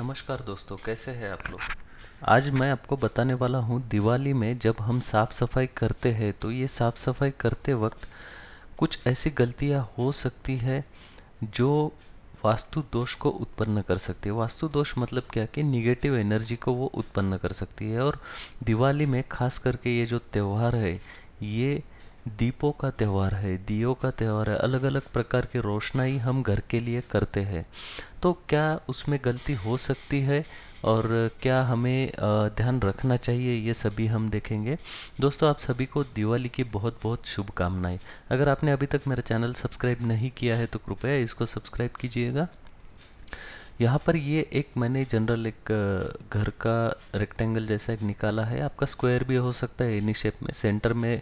नमस्कार दोस्तों कैसे हैं आप लोग आज मैं आपको बताने वाला हूँ दिवाली में जब हम साफ़ सफाई करते हैं तो ये साफ़ सफाई करते वक्त कुछ ऐसी गलतियाँ हो सकती है जो वास्तु दोष को उत्पन्न कर सकती है वास्तु दोष मतलब क्या कि निगेटिव एनर्जी को वो उत्पन्न कर सकती है और दिवाली में खास करके ये जो त्यौहार है ये दीपों का त्यौहार है दियो का त्यौहार है अलग अलग प्रकार की रोशनाई हम घर के लिए करते हैं तो क्या उसमें गलती हो सकती है और क्या हमें ध्यान रखना चाहिए ये सभी हम देखेंगे दोस्तों आप सभी को दिवाली की बहुत बहुत शुभकामनाएं अगर आपने अभी तक मेरा चैनल सब्सक्राइब नहीं किया है तो कृपया इसको सब्सक्राइब कीजिएगा यहाँ पर ये एक मैंने जनरल एक घर का रेक्टेंगल जैसा एक निकाला है आपका स्क्वायर भी हो सकता है एनी शेप में सेंटर में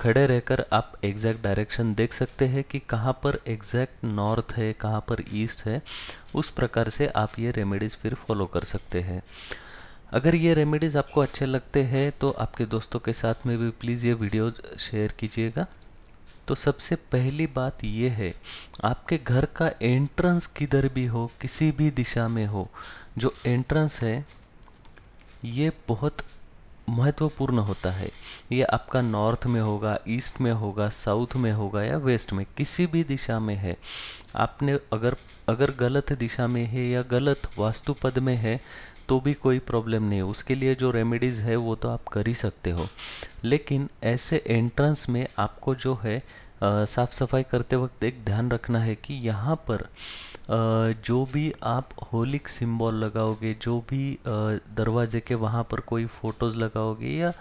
खड़े रहकर आप एग्जैक्ट डायरेक्शन देख सकते हैं कि कहाँ पर एग्जैक्ट नॉर्थ है कहाँ पर ईस्ट है उस प्रकार से आप ये रेमेडीज़ फिर फॉलो कर सकते हैं अगर ये रेमेडीज़ आपको अच्छे लगते हैं तो आपके दोस्तों के साथ में भी प्लीज़ ये वीडियो शेयर कीजिएगा तो सबसे पहली बात यह है आपके घर का एंट्रेंस किधर भी हो किसी भी दिशा में हो जो एंट्रेंस है ये बहुत महत्वपूर्ण होता है ये आपका नॉर्थ में होगा ईस्ट में होगा साउथ में होगा या वेस्ट में किसी भी दिशा में है आपने अगर अगर गलत दिशा में है या गलत वास्तुपद में है तो भी कोई प्रॉब्लम नहीं है उसके लिए जो रेमेडीज़ है वो तो आप कर ही सकते हो लेकिन ऐसे एंट्रेंस में आपको जो है साफ़ सफाई करते वक्त एक ध्यान रखना है कि यहाँ पर जो भी आप होलिक सिंबल लगाओगे जो भी दरवाजे के वहाँ पर कोई फ़ोटोज़ लगाओगे या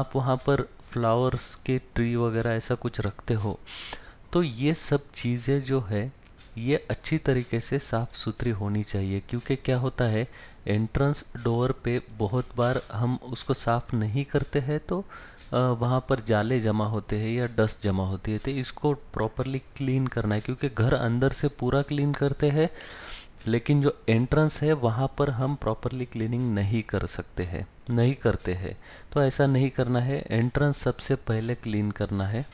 आप वहाँ पर फ्लावर्स के ट्री वगैरह ऐसा कुछ रखते हो तो ये सब चीज़ें जो है ये अच्छी तरीके से साफ़ सुथरी होनी चाहिए क्योंकि क्या होता है एंट्रेंस डोर पे बहुत बार हम उसको साफ़ नहीं करते हैं तो वहाँ पर जाले जमा होते हैं या डस्ट जमा होती है तो इसको प्रॉपरली क्लीन करना है क्योंकि घर अंदर से पूरा क्लीन करते हैं लेकिन जो एंट्रेंस है वहाँ पर हम प्रॉपरली क्लीनिंग नहीं कर सकते हैं नहीं करते हैं तो ऐसा नहीं करना है एंट्रेंस सबसे पहले क्लीन करना है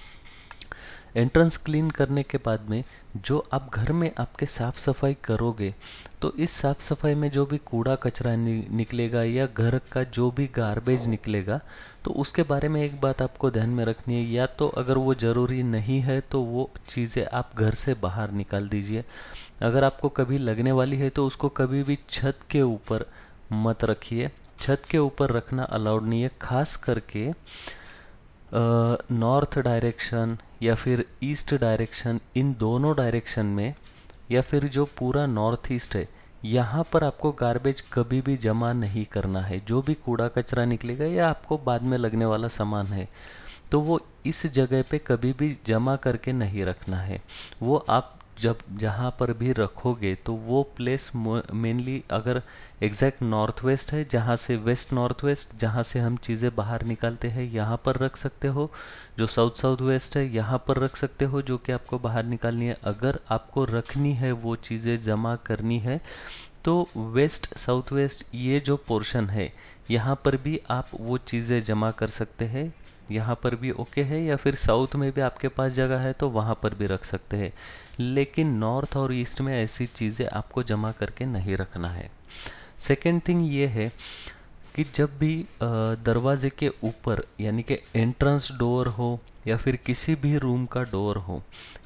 एंट्रेंस क्लीन करने के बाद में जो आप घर में आपके साफ़ सफाई करोगे तो इस साफ़ सफाई में जो भी कूड़ा कचरा निकलेगा या घर का जो भी गार्बेज निकलेगा तो उसके बारे में एक बात आपको ध्यान में रखनी है या तो अगर वो ज़रूरी नहीं है तो वो चीज़ें आप घर से बाहर निकाल दीजिए अगर आपको कभी लगने वाली है तो उसको कभी भी छत के ऊपर मत रखिए छत के ऊपर रखना अलाउड नहीं है खास करके नॉर्थ डायरेक्शन या फिर ईस्ट डायरेक्शन इन दोनों डायरेक्शन में या फिर जो पूरा नॉर्थ ईस्ट है यहाँ पर आपको गार्बेज कभी भी जमा नहीं करना है जो भी कूड़ा कचरा निकलेगा या आपको बाद में लगने वाला सामान है तो वो इस जगह पे कभी भी जमा करके नहीं रखना है वो आप जब जहाँ पर भी रखोगे तो वो प्लेस मेनली अगर एग्जैक्ट नॉर्थ वेस्ट है जहाँ से वेस्ट नॉर्थ वेस्ट जहाँ से हम चीज़ें बाहर निकालते हैं यहाँ पर रख सकते हो जो साउथ साउथ वेस्ट है यहाँ पर रख सकते हो जो कि आपको बाहर निकालनी है अगर आपको रखनी है वो चीज़ें जमा करनी है तो वेस्ट साउथ वेस्ट ये जो पोर्शन है यहाँ पर भी आप वो चीज़ें जमा कर सकते हैं यहाँ पर भी ओके है या फिर साउथ में भी आपके पास जगह है तो वहाँ पर भी रख सकते हैं लेकिन नॉर्थ और ईस्ट में ऐसी चीज़ें आपको जमा करके नहीं रखना है सेकेंड थिंग ये है कि जब भी दरवाजे के ऊपर यानी कि एंट्रेंस डोर हो या फिर किसी भी रूम का डोर हो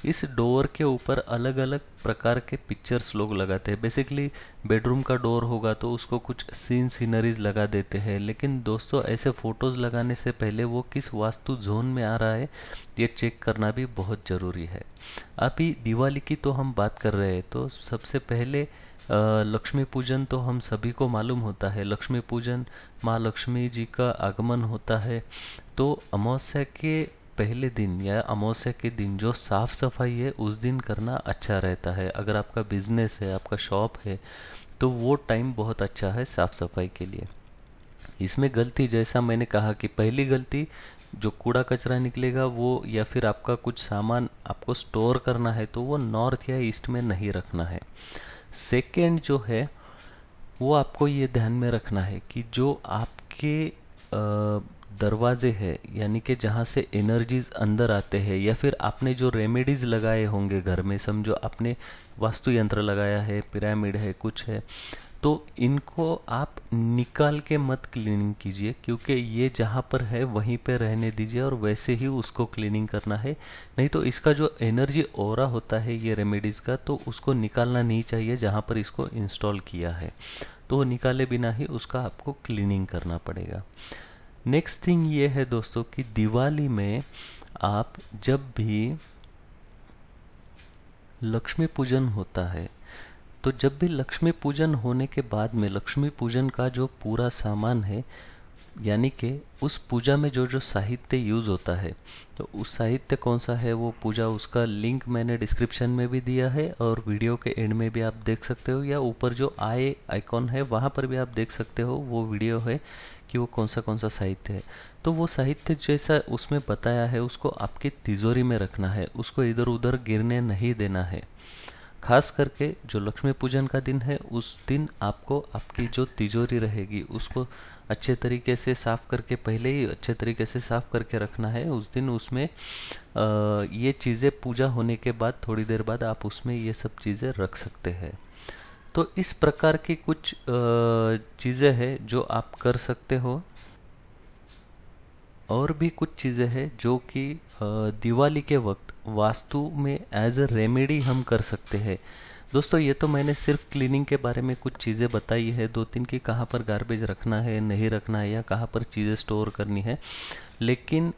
इस डोर के ऊपर अलग अलग प्रकार के पिक्चर्स लोग लगाते हैं बेसिकली बेडरूम का डोर होगा तो उसको कुछ सीन सीनरीज लगा देते हैं लेकिन दोस्तों ऐसे फ़ोटोज़ लगाने से पहले वो किस वास्तु जोन में आ रहा है ये चेक करना भी बहुत ज़रूरी है अभी दिवाली की तो हम बात कर रहे हैं तो सबसे पहले लक्ष्मी पूजन तो हम सभी को मालूम होता है लक्ष्मी पूजन माँ लक्ष्मी जी का आगमन होता है तो अमावस्या के पहले दिन या अमावस्या के दिन जो साफ़ सफाई है उस दिन करना अच्छा रहता है अगर आपका बिजनेस है आपका शॉप है तो वो टाइम बहुत अच्छा है साफ़ सफाई के लिए इसमें गलती जैसा मैंने कहा कि पहली गलती जो कूड़ा कचरा निकलेगा वो या फिर आपका कुछ सामान आपको स्टोर करना है तो वो नॉर्थ या ईस्ट में नहीं रखना है सेकेंड जो है वो आपको ये ध्यान में रखना है कि जो आपके आ, दरवाजे हैं यानी कि जहाँ से एनर्जीज अंदर आते हैं या फिर आपने जो रेमेडीज़ लगाए होंगे घर में समझो आपने वास्तु यंत्र लगाया है पिरामिड है कुछ है तो इनको आप निकाल के मत क्लीनिंग कीजिए क्योंकि ये जहाँ पर है वहीं पे रहने दीजिए और वैसे ही उसको क्लीनिंग करना है नहीं तो इसका जो एनर्जी और होता है ये रेमेडीज़ का तो उसको निकालना नहीं चाहिए जहाँ पर इसको इंस्टॉल किया है तो निकाले बिना ही उसका आपको क्लीनिंग करना पड़ेगा नेक्स्ट थिंग ये है दोस्तों कि दिवाली में आप जब भी लक्ष्मी पूजन होता है तो जब भी लक्ष्मी पूजन होने के बाद में लक्ष्मी पूजन का जो पूरा सामान है यानी कि उस पूजा में जो जो साहित्य यूज़ होता है तो उस साहित्य कौन सा है वो पूजा उसका लिंक मैंने डिस्क्रिप्शन में भी दिया है और वीडियो के एंड में भी आप देख सकते हो या ऊपर जो आए आइकॉन है वहाँ पर भी आप देख सकते हो वो वीडियो है कि वो कौन सा कौन सा साहित्य है तो वो साहित्य जैसा उसमें बताया है उसको आपकी तिजोरी में रखना है उसको इधर उधर गिरने नहीं देना है खास करके जो लक्ष्मी पूजन का दिन है उस दिन आपको आपकी जो तिजोरी रहेगी उसको अच्छे तरीके से साफ़ करके पहले ही अच्छे तरीके से साफ़ करके रखना है उस दिन उसमें आ, ये चीज़ें पूजा होने के बाद थोड़ी देर बाद आप उसमें ये सब चीज़ें रख सकते हैं तो इस प्रकार की कुछ चीज़ें हैं जो आप कर सकते हो और भी कुछ चीज़ें हैं जो कि दिवाली के वक्त वास्तु में एज अ रेमेडी हम कर सकते हैं दोस्तों ये तो मैंने सिर्फ क्लीनिंग के बारे में कुछ चीज़ें बताई है दो तीन की कहाँ पर गार्बेज रखना है नहीं रखना है या कहाँ पर चीज़ें स्टोर करनी है लेकिन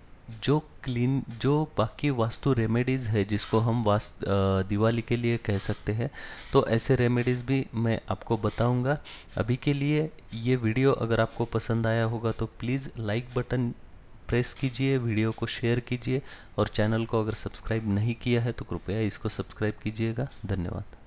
जो क्लीन जो बाकी वास्तु रेमेडीज़ है जिसको हम वास्तु दिवाली के लिए कह सकते हैं तो ऐसे रेमेडीज़ भी मैं आपको बताऊंगा अभी के लिए ये वीडियो अगर आपको पसंद आया होगा तो प्लीज़ लाइक बटन प्रेस कीजिए वीडियो को शेयर कीजिए और चैनल को अगर सब्सक्राइब नहीं किया है तो कृपया इसको सब्सक्राइब कीजिएगा धन्यवाद